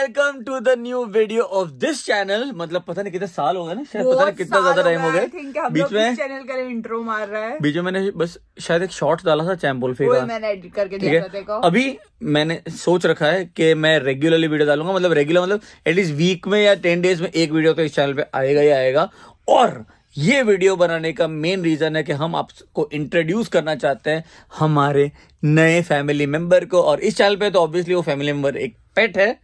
Welcome to the new video of this channel मतलब पता नहीं कितने साल हो गए ना शायद पता नहीं कितना ज्यादा टाइम हो गया बीच में चैनल का इंट्रो मार रहा है बीच में मैंने बस शायद एक शॉर्ट डाला था चैम्पोल फे मैंने एडिट करके ठीक है अभी मैंने सोच रखा है कि मैं रेगुलरली वीडियो डालूंगा मतलब रेगुलर मतलब एटलीस्ट वीक में या टेन डेज में एक वीडियो तो इस चैनल पे आएगा ही आएगा और ये वीडियो बनाने का मेन रीजन है कि हम आपको इंट्रोड्यूस करना चाहते हैं हमारे नए फैमिली मेंबर को और इस चैनल पे तो ऑब्वियसली वो फैमिली मेंबर एक पेट है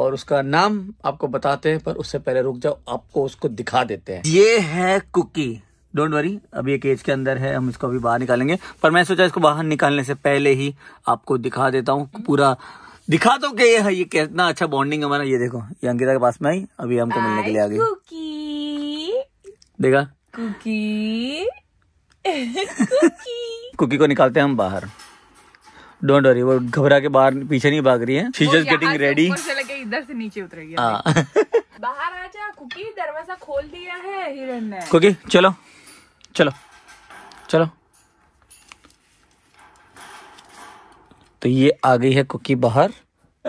और उसका नाम आपको बताते हैं पर उससे पहले रुक जाओ आपको उसको दिखा देते हैं ये है कुकी डोंट वरी अभी एक एज के अंदर है हम इसको अभी बाहर निकालेंगे पर मैं सोचा इसको बाहर निकालने से पहले ही आपको दिखा देता हूँ पूरा दिखा दो तो के ये है ये कितना अच्छा बॉन्डिंग हमारा ये देखो ये अंकिता के पास में आई अभी हमको मिलने के लिए आ गई देखा कुकी कुकी को निकालते हैं हम बाहर डोंट वरी वो घबरा के बाहर पीछे नहीं भाग रही है शी जस्ट गेटिंग रेडी इधर से नीचे उतरेगी हाँ। बाहर आ जा कुकी दरवाजा खोल दिया है हिरन ने कुकी चलो चलो चलो तो ये आ गई है कुकी बाहर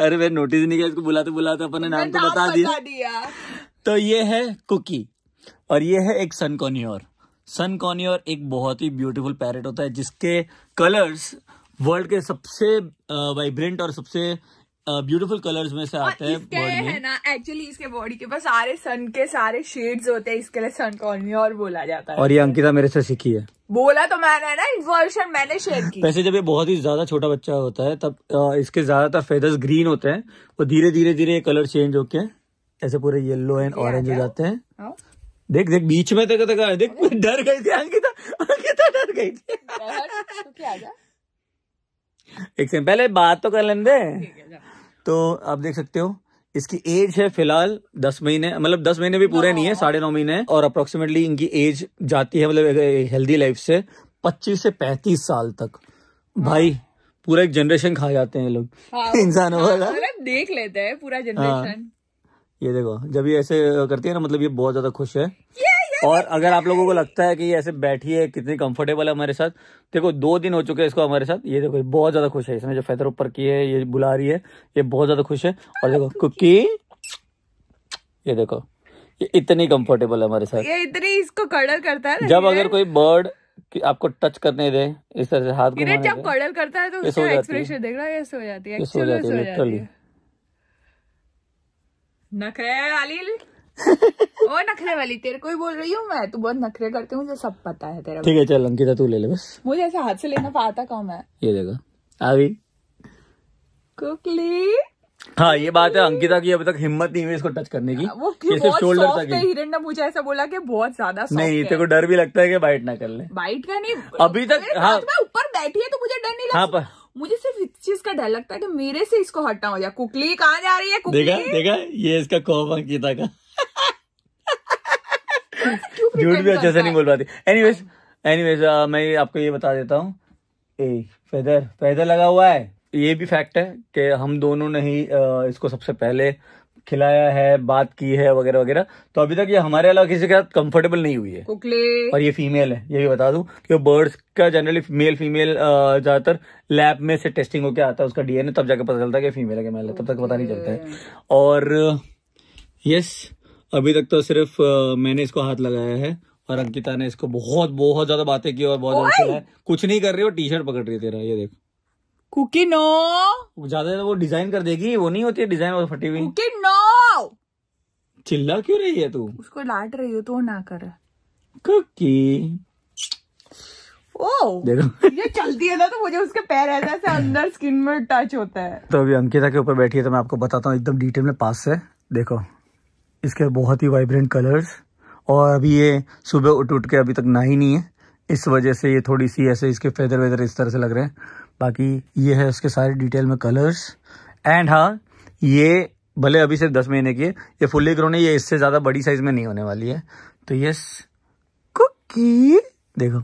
अरे मैं नोटिस नहीं किया इसको बुलाते बुलाते अपने नाम तो बता दिया।, दिया तो ये है कुकी और ये है एक सनकॉन्योर सनकॉन्योर एक बहुत ही ब्यूटीफुल पैरेट होता है जिसके कलर्स वर्ल्ड के सबसे वाइब्रेंट और सबसे ब्यूटीफुल कलर्स में से आते हैं इसके है, ना एक्चुअली इसके बॉडी के पास सारे सन के सारे शेड्स होते हैं इसके लिए सन कॉलोनी और बोला जाता है और ये अंकिता मेरे से सीखी है बोला तो मैंने ना इन्फॉर्मेशन मैंने शेयर की वैसे जब ये बहुत ही ज्यादा छोटा बच्चा होता है तब इसके ज्यादातर फेदर्स ग्रीन होते हैं और धीरे धीरे धीरे कलर चेंज होके ऐसे पूरे येल्लो एंड ऑरेंज हो जाते हैं oh. देख देख बीच में तक देख डर गई थी अंकिता अंकिता डर गई थी तो एक सेकंड पहले बात तो कर लेने तो आप देख सकते हो इसकी एज है फिलहाल दस महीने मतलब दस महीने भी पूरे नहीं है साढ़े नौ महीने और अप्रोक्सीमेटली इनकी एज जाती है मतलब हेल्दी लाइफ से पच्चीस से पैंतीस साल तक हाँ। भाई पूरा एक जनरेशन खा जाते हैं लोग हाँ, इंसानों हाँ, वाला मतलब देख लेते हैं पूरा जनरेशन हाँ, ये देखो जब ये ऐसे करती है ना मतलब ये बहुत ज्यादा खुश है और अगर आप लोगों को लगता है कि ये ऐसे बैठी है कितनी कंफर्टेबल है हमारे साथ देखो दो दिन हो चुके हैं इसको हमारे साथ ये देखो बहुत ज़्यादा खुश है इसने जो फेदर ऊपर की है ये बुला रही है ये बहुत ज़्यादा खुश है और देखो कुकी ये देखो ये इतनी कंफर्टेबल है हमारे साथ ये इतनी इसको कडल करता है जब अगर कोई बर्ड कि आपको टच करने दे इस तरह से हाथ जब करता है तो उसका एक्सप्रेशन देख रहा है ये सो जाती है सो जाती है नखरे ओ नखरे वाली तेरे को ही बोल रही हूँ मैं तू बहुत नखरे करती हूँ मुझे सब पता है तेरा ठीक है चल अंकिता तू ले ले बस मुझे ऐसे हाथ से लेना पाता कौन मैं ये देखो अभी कुकली हाँ ये बात है अंकिता की अभी तक हिम्मत नहीं हुई इसको टच करने की वो शोल्डर तक हिरन ने मुझे ऐसा बोला कि बहुत ज्यादा नहीं तेरे को डर भी लगता है कि बाइट ना कर ले बाइट का नहीं अभी तक हाँ ऊपर बैठी है तो मुझे डर नहीं हाँ, लगता हाँ, मुझे सिर्फ इस चीज का डर लगता है कि मेरे से इसको हटना हो जाए कुकली कहाँ जा रही है कुकली देखा देखा ये इसका खौफ अंकिता का झूठ भी अच्छे से नहीं बोल पाती एनीवेज एनीवेज uh, मैं आपको ये बता देता हूँ ए फेदर फेदर लगा हुआ है ये भी फैक्ट है कि हम दोनों ने ही uh, इसको सबसे पहले खिलाया है बात की है वगैरह वगैरह तो अभी तक ये हमारे अलावा किसी के साथ कंफर्टेबल नहीं हुई है कुकले और ये फीमेल है ये भी बता दूं कि बर्ड्स का जनरली मेल फीमेल ज्यादातर लैब में से टेस्टिंग होकर आता है उसका डीएनए तब जाके पता चलता है कि फीमेल है कि मेल है तब तक पता नहीं चलता है और यस अभी तक तो सिर्फ मैंने इसको हाथ लगाया है और अंकिता ने इसको बहुत बहुत ज्यादा बातें की और बहुत ज्यादा कुछ नहीं कर रही और टी शर्ट पकड़ रही है तेरा ये देख कुकी नो ज्यादा तो वो डिजाइन कर देगी वो नहीं होती डिजाइन और फटी हुई कुकी नो चिल्ला क्यों रही है तू उसको लाट रही हो तो ना कर कुकी देखो ये चलती है ना तो मुझे उसके पैर ऐसा से अंदर स्किन में टच होता है तो अभी अंकिता के ऊपर बैठी है तो मैं आपको बताता हूँ एकदम डिटेल में पास से देखो इसके बहुत ही वाइब्रेंट कलर्स और अभी ये सुबह उठ उठ के अभी तक ना ही नहीं है इस वजह से ये थोड़ी सी ऐसे इसके फेदर वेदर इस तरह से लग रहे हैं बाकी ये है उसके सारे डिटेल में कलर्स एंड हाँ ये भले अभी सिर्फ दस महीने की है ये फुल्ली ग्रोन है ये इससे ज़्यादा बड़ी साइज़ में नहीं होने वाली है तो यस कुकी देखो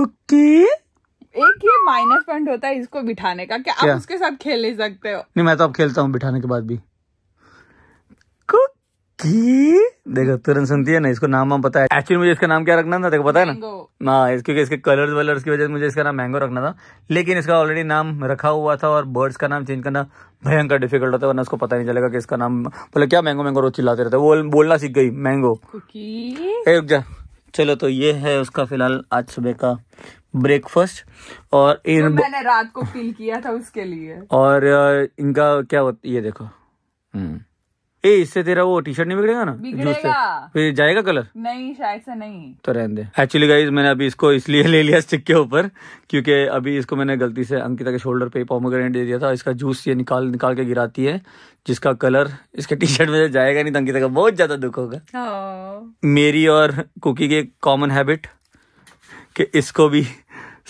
कुकी एक ये माइनस पॉइंट होता है इसको बिठाने का क्या आप उसके साथ खेल नहीं सकते हो नहीं मैं तो अब खेलता हूँ बिठाने के बाद भी देखो तुरंत सुनती है ना इसको नाम वाम पता है एक्चुअली मुझे इसका नाम क्या रखना था देखो पता है ना ना क्योंकि इसके कलर्स वलर्स की वजह से मुझे इसका नाम मैंगो रखना था लेकिन इसका ऑलरेडी नाम रखा हुआ था और बर्ड्स का नाम चेंज करना भयंकर डिफिकल्ट होता है वरना उसको पता नहीं चलेगा कि इसका नाम बोले क्या मैंगो मैंगो रोज चिल्लाते रहते बोल, बोलना सीख गई मैंगो रुक जा चलो तो ये है उसका फिलहाल आज सुबह का ब्रेकफास्ट और तो इन तो मैंने रात को फील किया था उसके लिए और इनका क्या ये देखो हम्म ए इससे तेरा वो टी शर्ट नहीं बिगड़ेगा ना जूस से फिर जाएगा कलर नहीं शायद से नहीं तो रहने दे एक्चुअली गाइज मैंने अभी इसको इसलिए ले लिया स्टिक के ऊपर क्योंकि अभी इसको मैंने गलती से अंकिता के शोल्डर पे पॉमोग्रेनेट दे दिया था इसका जूस ये निकाल निकाल के गिराती है जिसका कलर इसके टी शर्ट में जाएगा नहीं तो अंकिता का बहुत ज्यादा दुख होगा हाँ। मेरी और कुकी की कॉमन हैबिट कि इसको भी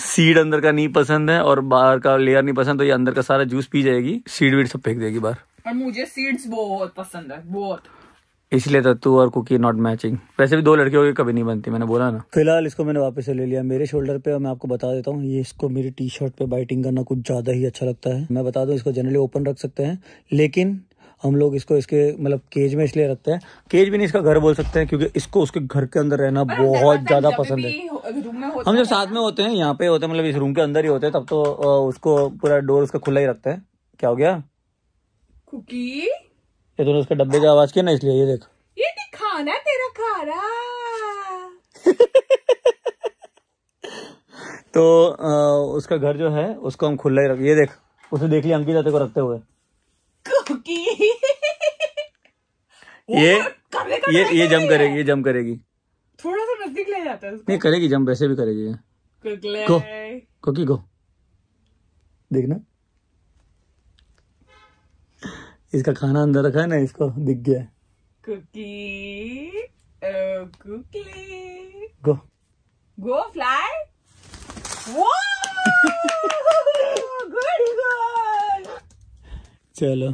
सीड अंदर का नहीं पसंद है और बाहर का लेयर नहीं पसंद तो ये अंदर का सारा जूस पी जाएगी सीड वीड सब फेंक देगी बाहर और मुझे सीड्स बहुत पसंद है बहुत इसलिए तो तू और कुकी नॉट मैचिंग वैसे भी दो लड़कियों की कभी नहीं बनती मैंने बोला ना फिलहाल इसको मैंने वापस से ले लिया मेरे शोल्डर पे और मैं आपको बता देता हूँ ये इसको मेरी टी शर्ट पे बाइटिंग करना कुछ ज्यादा ही अच्छा लगता है मैं बता दूँ इसको जनरली ओपन रख सकते हैं लेकिन हम लोग इसको इसके मतलब केज में इसलिए रखते हैं केज भी नहीं इसका घर बोल सकते हैं क्योंकि इसको उसके घर के अंदर रहना बहुत ज्यादा पसंद है हम जब साथ में होते हैं यहाँ पे होते हैं मतलब इस रूम के अंदर ही होते हैं तब तो उसको पूरा डोर उसका खुला ही रखते हैं क्या हो गया कुकी ये तूने उसका डब्बे का आवाज किया ना इसलिए ये देख ये तो खाना तेरा खा रहा तो आ, उसका घर जो है उसको हम खुला ही रख ये देख उसे देख लिया अंकित को रखते हुए कुकी ये ये ये जम करेगी ये जम करेगी थोड़ा सा नजदीक ले जाता है नहीं करेगी जम वैसे भी करेगी गो कुकी को देखना इसका खाना अंदर रखा है ना इसको दिख गया Cookie go go fly good चलो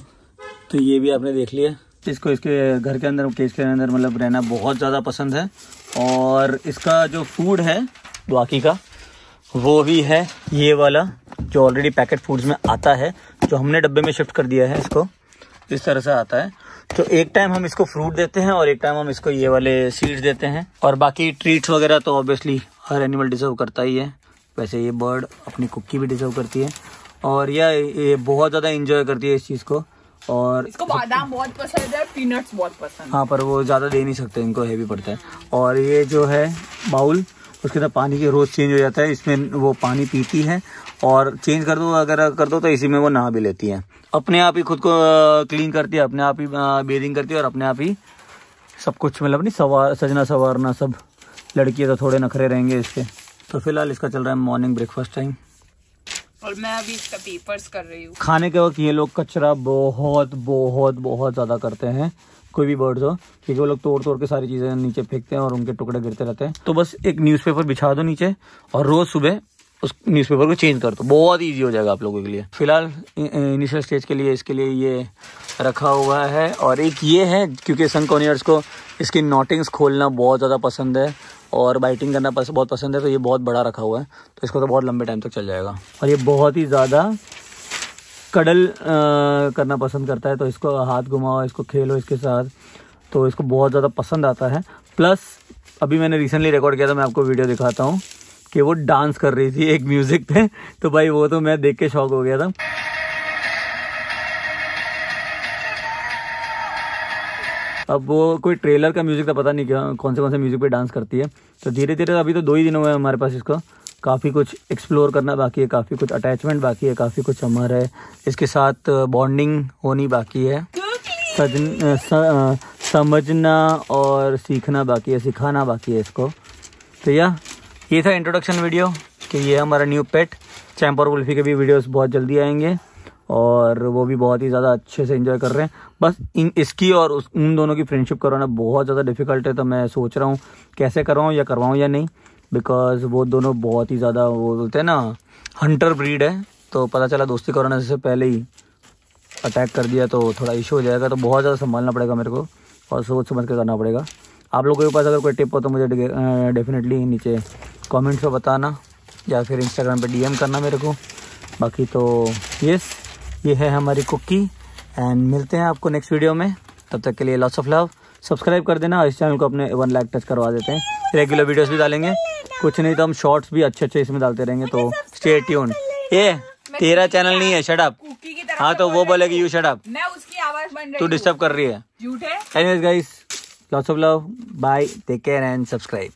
तो ये भी आपने देख लिया इसको इसके घर के अंदर केस के अंदर मतलब रहना बहुत ज़्यादा पसंद है और इसका जो फूड है बाकी का वो भी है ये वाला जो ऑलरेडी पैकेट फूड्स में आता है जो हमने डब्बे में शिफ्ट कर दिया है इसको इस तरह से आता है तो एक टाइम हम इसको फ्रूट देते हैं और एक टाइम हम इसको ये वाले सीड्स देते हैं और बाकी ट्रीट्स वगैरह तो ऑब्वियसली हर एनिमल डिजर्व करता ही है वैसे ये बर्ड अपनी कुकी भी डिजर्व करती है और यह ये बहुत ज़्यादा इंजॉय करती है इस चीज़ को और इसको बादाम बहुत पसंद है पीनट्स बहुत पसंद हाँ पर वो ज़्यादा दे नहीं सकते इनको हैवी पड़ता है और ये जो है बाउल उसके अंदर पानी के रोज़ चेंज हो जाता है इसमें वो पानी पीती है और चेंज कर दो अगर कर दो तो इसी में वो नहा भी लेती है अपने आप ही खुद को क्लीन करती है अपने आप ही बेदिंग करती है और अपने आप ही सब कुछ मतलब नहीं सवार सजना सवारना सब लड़की तो थोड़े नखरे रहेंगे इसके तो फिलहाल इसका चल रहा है मॉर्निंग ब्रेकफास्ट टाइम और मैं अभी इसका पेपर्स कर रही हूँ खाने के वक्त ये लोग कचरा बहुत बहुत बहुत ज़्यादा करते हैं कोई भी बर्ड्स हो क्योंकि वो लोग तोड़ तोड़ के सारी चीज़ें नीचे फेंकते हैं और उनके टुकड़े गिरते रहते हैं तो बस एक न्यूज़पेपर बिछा दो नीचे और रोज़ सुबह उस न्यूज़पेपर को चेंज कर दो बहुत ईजी हो जाएगा आप लोगों के लिए फिलहाल इनिशियल स्टेज के लिए इसके लिए ये रखा हुआ है और एक ये है क्योंकि सन को इसकी नोटिंग्स खोलना बहुत ज़्यादा पसंद है और बाइटिंग करना पस, बहुत पसंद है तो ये बहुत बड़ा रखा हुआ है तो इसको तो बहुत लंबे टाइम तक चल जाएगा और ये बहुत ही ज़्यादा कडल करना पसंद करता है तो इसको हाथ घुमाओ इसको खेलो इसके साथ तो इसको बहुत ज़्यादा पसंद आता है प्लस अभी मैंने रिसेंटली रिकॉर्ड किया था मैं आपको वीडियो दिखाता हूँ कि वो डांस कर रही थी एक म्यूज़िक पे तो भाई वो तो मैं देख के शौक हो गया था अब वो कोई ट्रेलर का म्यूज़िक था पता नहीं क्या कौन से कौन से म्यूज़िक पे डांस करती है तो धीरे धीरे अभी तो दो ही दिनों में हमारे पास इसका काफ़ी कुछ एक्सप्लोर करना बाकी है काफ़ी कुछ अटैचमेंट बाकी है काफ़ी कुछ हमारा है इसके साथ बॉन्डिंग होनी बाकी है सजन समझना और सीखना बाकी है सिखाना बाकी है इसको तो या ये था इंट्रोडक्शन वीडियो कि ये हमारा न्यू पेट चैम्प और वुल्फी के भी वीडियोस बहुत जल्दी आएंगे और वो भी बहुत ही ज़्यादा अच्छे से इन्जॉय कर रहे हैं बस इन इसकी और उस उन दोनों की फ्रेंडशिप करवाना बहुत ज़्यादा डिफिकल्ट है तो मैं सोच रहा हूँ कैसे करवाऊँ या करवाऊँ या नहीं बिकॉज वो दोनों बहुत ही ज़्यादा वो बोलते हैं ना हंटर ब्रीड है तो पता चला दोस्ती करवाने से पहले ही अटैक कर दिया तो थोड़ा इशू हो जाएगा तो बहुत ज़्यादा संभालना पड़ेगा मेरे को और सोच समझ के करना पड़ेगा आप लोगों के पास अगर कोई टिप हो तो मुझे डेफिनेटली नीचे कमेंट्स में बताना या फिर इंस्टाग्राम पे डीएम करना मेरे को बाकी तो यस ये है हमारी कुकी एंड मिलते हैं आपको नेक्स्ट वीडियो में तब तक के लिए लॉस ऑफ लव सब्सक्राइब कर देना और इस चैनल को अपने वन लाख टच करवा देते हैं रेगुलर वीडियोज भी डालेंगे कुछ नहीं तो हम शॉर्ट्स भी अच्छे अच्छे इसमें डालते रहेंगे तो स्टे ट्यून ये तेरा चैनल नहीं है शटअप हाँ तो वो बोलेगी यू शटअप मैं उसकी आवाज बन रही तू डिस्टर्ब कर रही है झूठ है guys Lots of love. Bye. Take care and subscribe.